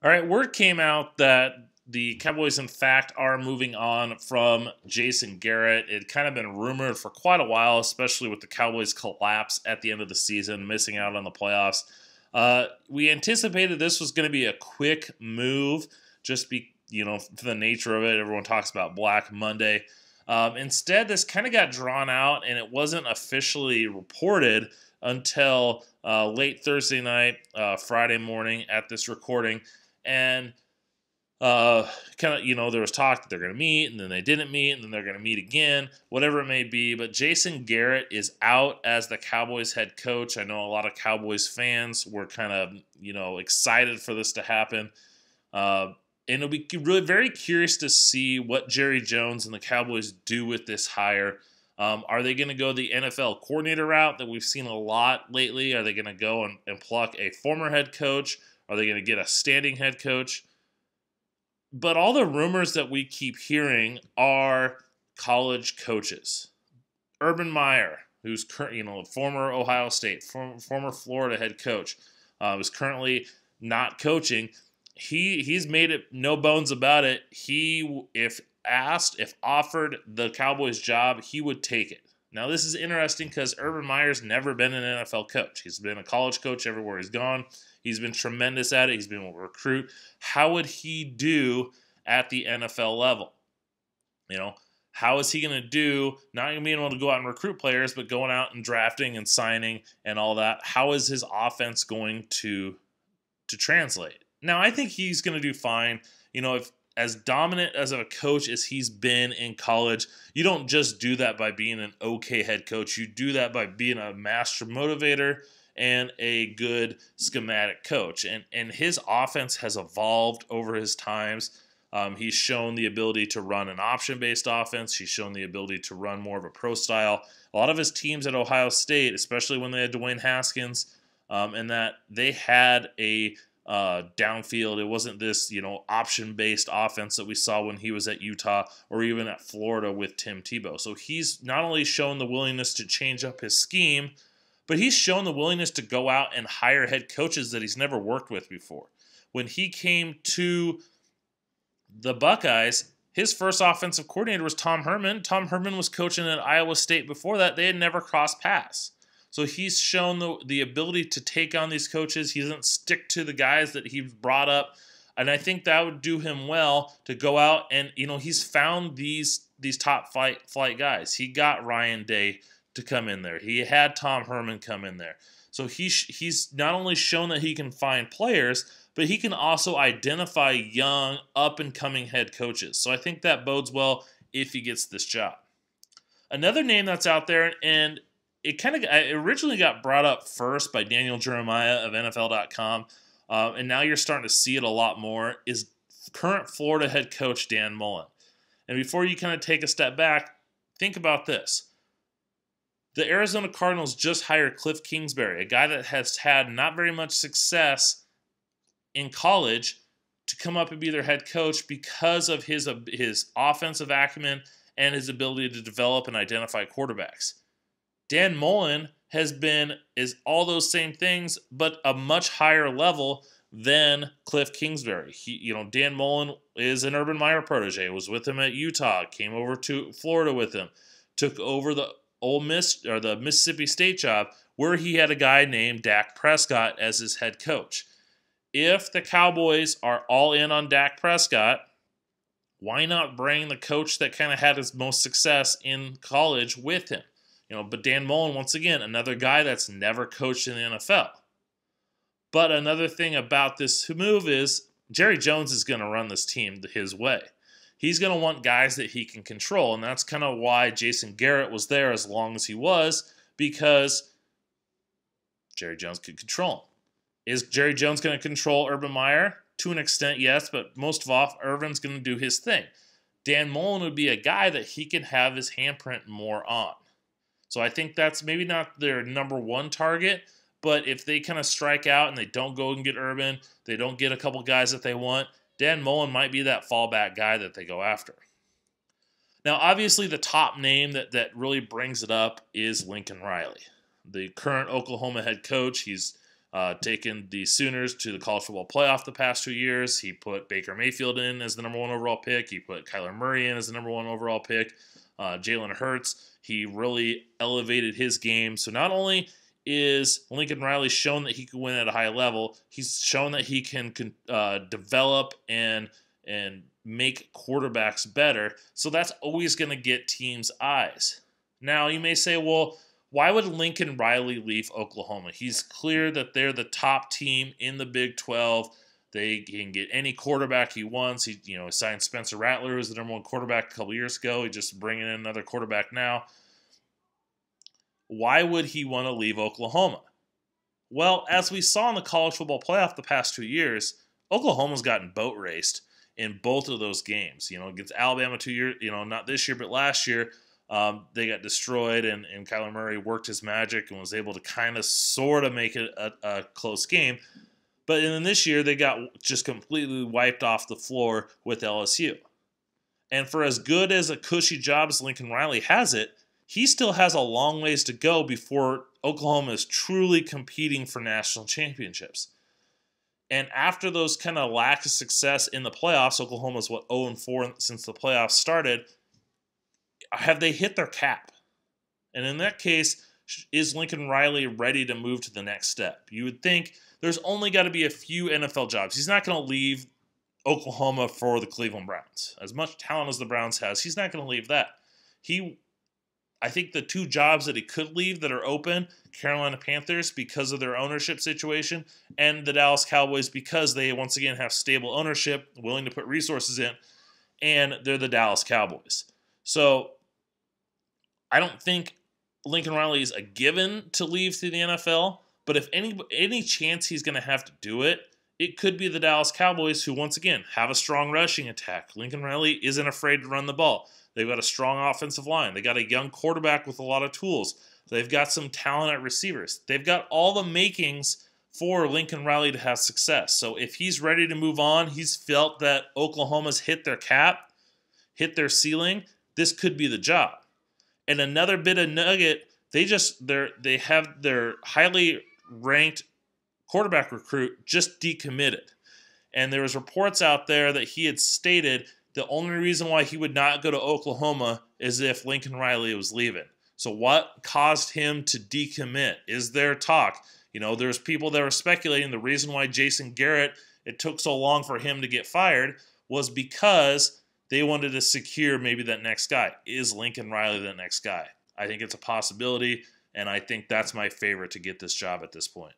All right, word came out that the Cowboys, in fact, are moving on from Jason Garrett. It kind of been rumored for quite a while, especially with the Cowboys' collapse at the end of the season, missing out on the playoffs. Uh, we anticipated this was going to be a quick move, just be you know for the nature of it. Everyone talks about Black Monday. Um, instead, this kind of got drawn out, and it wasn't officially reported until uh, late Thursday night, uh, Friday morning at this recording. And uh, kind of, you know, there was talk that they're going to meet and then they didn't meet and then they're going to meet again, whatever it may be. But Jason Garrett is out as the Cowboys head coach. I know a lot of Cowboys fans were kind of, you know, excited for this to happen. Uh, and it'll be really very curious to see what Jerry Jones and the Cowboys do with this hire. Um, are they going to go the NFL coordinator route that we've seen a lot lately? Are they going to go and, and pluck a former head coach? Are they going to get a standing head coach? But all the rumors that we keep hearing are college coaches. Urban Meyer, who's current, you know, former Ohio State, former Florida head coach, uh, is currently not coaching. He he's made it no bones about it. He if asked if offered the Cowboys job, he would take it. Now, this is interesting because Urban Meyer's never been an NFL coach. He's been a college coach everywhere he's gone. He's been tremendous at it. He's been a recruit. How would he do at the NFL level? You know, how is he going to do not even being able to go out and recruit players, but going out and drafting and signing and all that? How is his offense going to to translate? Now, I think he's going to do fine. You know, if as dominant as a coach as he's been in college, you don't just do that by being an okay head coach. You do that by being a master motivator and a good schematic coach. And and his offense has evolved over his times. Um, he's shown the ability to run an option based offense. He's shown the ability to run more of a pro style. A lot of his teams at Ohio State, especially when they had Dwayne Haskins, um, and that they had a uh, downfield. It wasn't this, you know, option based offense that we saw when he was at Utah or even at Florida with Tim Tebow. So he's not only shown the willingness to change up his scheme, but he's shown the willingness to go out and hire head coaches that he's never worked with before. When he came to the Buckeyes, his first offensive coordinator was Tom Herman. Tom Herman was coaching at Iowa State before that. They had never crossed paths. So he's shown the, the ability to take on these coaches. He doesn't stick to the guys that he's brought up. And I think that would do him well to go out and, you know, he's found these these top flight flight guys. He got Ryan Day to come in there. He had Tom Herman come in there. So he he's not only shown that he can find players, but he can also identify young up and coming head coaches. So I think that bodes well if he gets this job. Another name that's out there, and it kind of originally got brought up first by Daniel Jeremiah of NFL.com, um, uh, and now you're starting to see it a lot more. Is current Florida head coach Dan Mullen. And before you kind of take a step back, think about this. The Arizona Cardinals just hired Cliff Kingsbury, a guy that has had not very much success in college, to come up and be their head coach because of his, his offensive acumen and his ability to develop and identify quarterbacks. Dan Mullen has been is all those same things, but a much higher level than Cliff Kingsbury. He, you know, Dan Mullen is an Urban Meyer protege. Was with him at Utah. Came over to Florida with him. Took over the Ole Miss or the Mississippi State job, where he had a guy named Dak Prescott as his head coach. If the Cowboys are all in on Dak Prescott, why not bring the coach that kind of had his most success in college with him? You know, but Dan Mullen, once again, another guy that's never coached in the NFL. But another thing about this move is Jerry Jones is going to run this team his way. He's going to want guys that he can control, and that's kind of why Jason Garrett was there as long as he was because Jerry Jones could control him. Is Jerry Jones going to control Urban Meyer? To an extent, yes, but most of all, Urban's going to do his thing. Dan Mullen would be a guy that he can have his handprint more on. So I think that's maybe not their number one target, but if they kind of strike out and they don't go and get Urban, they don't get a couple guys that they want, Dan Mullen might be that fallback guy that they go after. Now, obviously, the top name that, that really brings it up is Lincoln Riley, the current Oklahoma head coach. He's uh, taken the Sooners to the college football playoff the past two years. He put Baker Mayfield in as the number one overall pick. He put Kyler Murray in as the number one overall pick. Uh, Jalen Hurts, he really elevated his game. So not only is Lincoln Riley shown that he can win at a high level, he's shown that he can uh, develop and and make quarterbacks better. So that's always going to get teams' eyes. Now you may say, well, why would Lincoln Riley leave Oklahoma? He's clear that they're the top team in the Big 12 they can get any quarterback he wants. He, you know, signed Spencer Rattler as the number one quarterback a couple years ago. He's just bringing in another quarterback now. Why would he want to leave Oklahoma? Well, as we saw in the college football playoff the past two years, Oklahoma's gotten boat raced in both of those games. You know, against Alabama two years, you know, not this year, but last year, um, they got destroyed, and, and Kyler Murray worked his magic and was able to kind of sort of make it a, a close game. But in this year, they got just completely wiped off the floor with LSU. And for as good as a cushy job as Lincoln Riley has it, he still has a long ways to go before Oklahoma is truly competing for national championships. And after those kind of lack of success in the playoffs, Oklahoma's what 0 and 4 since the playoffs started. Have they hit their cap? And in that case, is Lincoln Riley ready to move to the next step? You would think there's only got to be a few NFL jobs. He's not going to leave Oklahoma for the Cleveland Browns. As much talent as the Browns has, he's not going to leave that. He, I think the two jobs that he could leave that are open Carolina Panthers because of their ownership situation, and the Dallas Cowboys because they once again have stable ownership, willing to put resources in, and they're the Dallas Cowboys. So I don't think Lincoln Riley is a given to leave to the NFL, but if any any chance he's going to have to do it, it could be the Dallas Cowboys, who once again have a strong rushing attack. Lincoln Riley isn't afraid to run the ball. They've got a strong offensive line. They got a young quarterback with a lot of tools. They've got some talent at receivers. They've got all the makings for Lincoln Riley to have success. So if he's ready to move on, he's felt that Oklahoma's hit their cap, hit their ceiling, this could be the job. And another bit of nugget, they just they they have their highly ranked quarterback recruit just decommitted. And there was reports out there that he had stated the only reason why he would not go to Oklahoma is if Lincoln Riley was leaving. So what caused him to decommit? Is there talk? You know, there's people that are speculating the reason why Jason Garrett it took so long for him to get fired was because they wanted to secure maybe that next guy. Is Lincoln Riley the next guy? I think it's a possibility. And I think that's my favorite to get this job at this point.